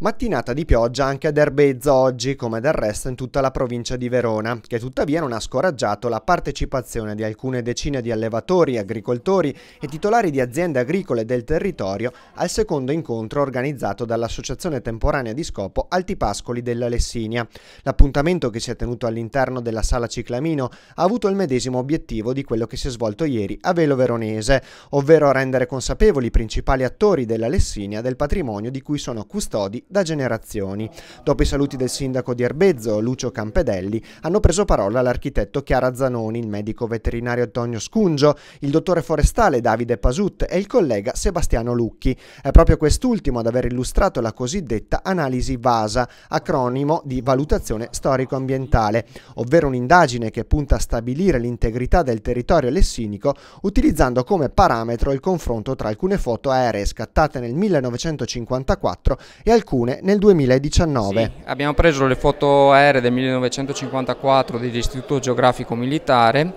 Mattinata di pioggia anche ad Erbezzo oggi, come del resto in tutta la provincia di Verona, che tuttavia non ha scoraggiato la partecipazione di alcune decine di allevatori, agricoltori e titolari di aziende agricole del territorio al secondo incontro organizzato dall'Associazione Temporanea di Scopo Altipascoli della Lessinia. L'appuntamento che si è tenuto all'interno della sala Ciclamino ha avuto il medesimo obiettivo di quello che si è svolto ieri a Velo Veronese, ovvero rendere consapevoli i principali attori della Lessinia del patrimonio di cui sono custodi da generazioni. Dopo i saluti del sindaco di Erbezzo, Lucio Campedelli, hanno preso parola l'architetto Chiara Zanoni, il medico veterinario Antonio Scungio, il dottore forestale Davide Pasut e il collega Sebastiano Lucchi. È proprio quest'ultimo ad aver illustrato la cosiddetta analisi VASA, acronimo di valutazione storico-ambientale, ovvero un'indagine che punta a stabilire l'integrità del territorio lessinico utilizzando come parametro il confronto tra alcune foto aeree scattate nel 1954 e alcune alcune nel 2019. Sì, abbiamo preso le foto aeree del 1954 dell'Istituto Geografico Militare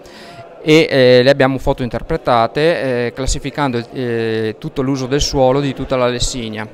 e eh, le abbiamo fotointerpretate eh, classificando eh, tutto l'uso del suolo di tutta la Lessinia.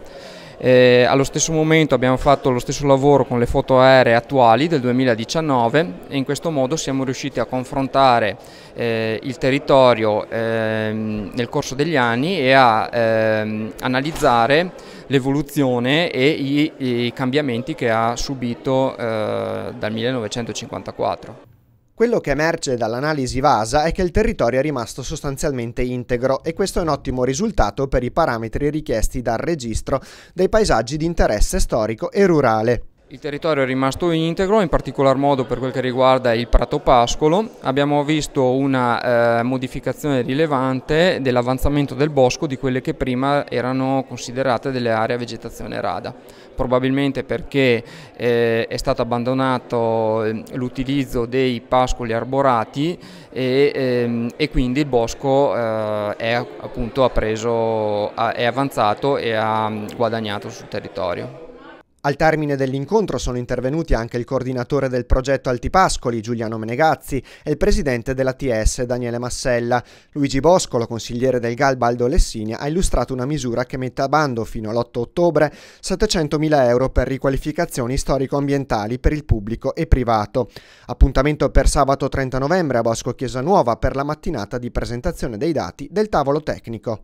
Eh, allo stesso momento abbiamo fatto lo stesso lavoro con le foto aeree attuali del 2019 e in questo modo siamo riusciti a confrontare eh, il territorio ehm, nel corso degli anni e a ehm, analizzare l'evoluzione e i, i, cambiamenti che ha subito eh, dal 1954. Quello che emerge dall'analisi VASA è che il territorio è rimasto sostanzialmente integro e questo è un ottimo risultato per i parametri richiesti dal registro dei paesaggi di interesse storico e rurale. Il territorio è rimasto integro, in particolar modo per quel che riguarda il Prato Pascolo. Abbiamo visto una eh, modificazione rilevante dell'avanzamento del bosco di quelle che prima erano considerate delle aree a vegetazione rada, probabilmente perché eh, è stato abbandonato eh, l'utilizzo dei pascoli arborati e, ehm, e quindi il bosco eh, è, appunto, preso, è avanzato e ha mm, guadagnato sul territorio. Al termine dell'incontro sono intervenuti anche il coordinatore del progetto Altipascoli, Giuliano Menegazzi, e il presidente della TS, Daniele Massella. Luigi Boscolo, consigliere del GAL Baldo Lessinia, ha illustrato una misura che mette a bando fino all'8 ottobre 700.000 euro per riqualificazioni storico-ambientali per il pubblico e privato. Appuntamento per sabato 30 novembre a Bosco Chiesa Nuova per la mattinata di presentazione dei dati del tavolo tecnico.